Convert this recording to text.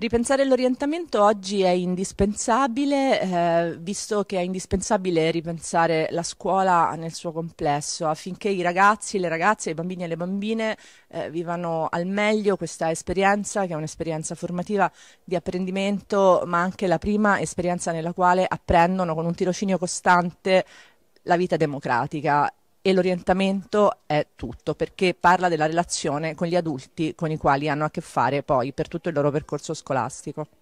Ripensare l'orientamento oggi è indispensabile, eh, visto che è indispensabile ripensare la scuola nel suo complesso, affinché i ragazzi, le ragazze, i bambini e le bambine eh, vivano al meglio questa esperienza, che è un'esperienza formativa di apprendimento, ma anche la prima esperienza nella quale apprendono con un tirocinio costante la vita democratica e l'orientamento è tutto perché parla della relazione con gli adulti con i quali hanno a che fare poi per tutto il loro percorso scolastico.